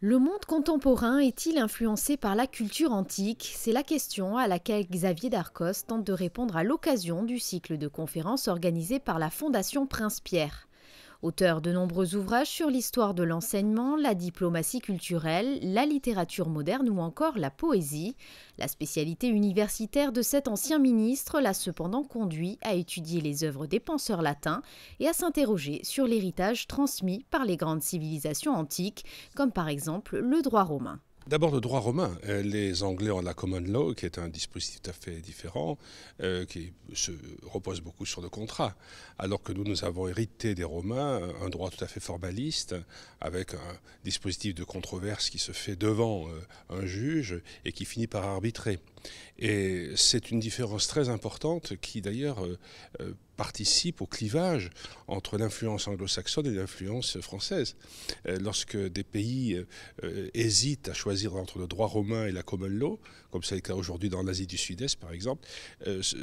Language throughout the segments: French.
Le monde contemporain est-il influencé par la culture antique C'est la question à laquelle Xavier Darcos tente de répondre à l'occasion du cycle de conférences organisé par la Fondation Prince Pierre. Auteur de nombreux ouvrages sur l'histoire de l'enseignement, la diplomatie culturelle, la littérature moderne ou encore la poésie, la spécialité universitaire de cet ancien ministre l'a cependant conduit à étudier les œuvres des penseurs latins et à s'interroger sur l'héritage transmis par les grandes civilisations antiques, comme par exemple le droit romain. D'abord le droit romain. Euh, les Anglais ont la common law, qui est un dispositif tout à fait différent, euh, qui se repose beaucoup sur le contrat, alors que nous, nous avons hérité des Romains euh, un droit tout à fait formaliste, avec un dispositif de controverse qui se fait devant un juge et qui finit par arbitrer. Et c'est une différence très importante qui d'ailleurs participe au clivage entre l'influence anglo-saxonne et l'influence française. Euh, lorsque des pays euh, euh, hésitent à choisir entre le droit romain et la common law, comme c'est le cas aujourd'hui dans l'Asie du Sud-Est par exemple,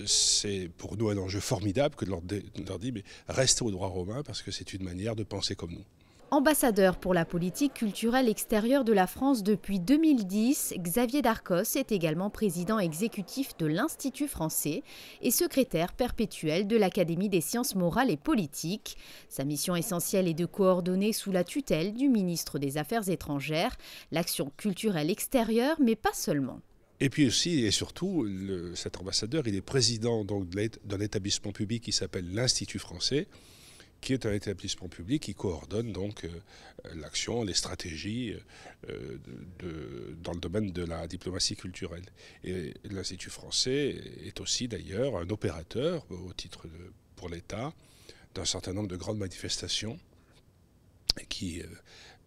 c'est pour nous un enjeu formidable que de leur dire mais restez au droit romain parce que c'est une manière de penser comme nous. Ambassadeur pour la politique culturelle extérieure de la France depuis 2010, Xavier Darcos est également président exécutif de l'Institut français et secrétaire perpétuel de l'Académie des sciences morales et politiques. Sa mission essentielle est de coordonner sous la tutelle du ministre des Affaires étrangères l'action culturelle extérieure, mais pas seulement. Et puis aussi et surtout, cet ambassadeur, il est président d'un établissement public qui s'appelle l'Institut français, qui est un établissement public qui coordonne donc euh, l'action, les stratégies euh, dans le domaine de la diplomatie culturelle. Et l'Institut français est aussi d'ailleurs un opérateur euh, au titre pour l'État d'un certain nombre de grandes manifestations qui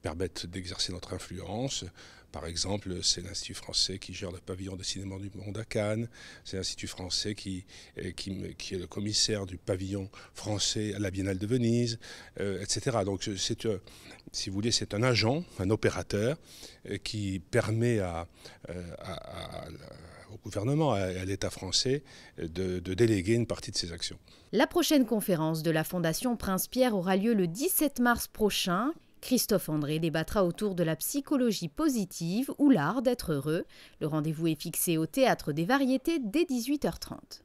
permettent d'exercer notre influence. Par exemple, c'est l'Institut français qui gère le pavillon de cinéma du monde à Cannes, c'est l'Institut français qui, euh, qui, qui, est le commissaire du pavillon français à la Biennale de Venise, euh, etc. Donc, c'est, euh, si vous voulez, c'est un agent, un opérateur, qui permet à, au gouvernement à, l'État français de, de déléguer une partie de ses actions. La prochaine conférence de la Fondation Prince Pierre aura lieu le 17 mars prochain. Christophe André débattra autour de la psychologie positive ou l'art d'être heureux. Le rendez-vous est fixé au Théâtre des Variétés dès 18h30.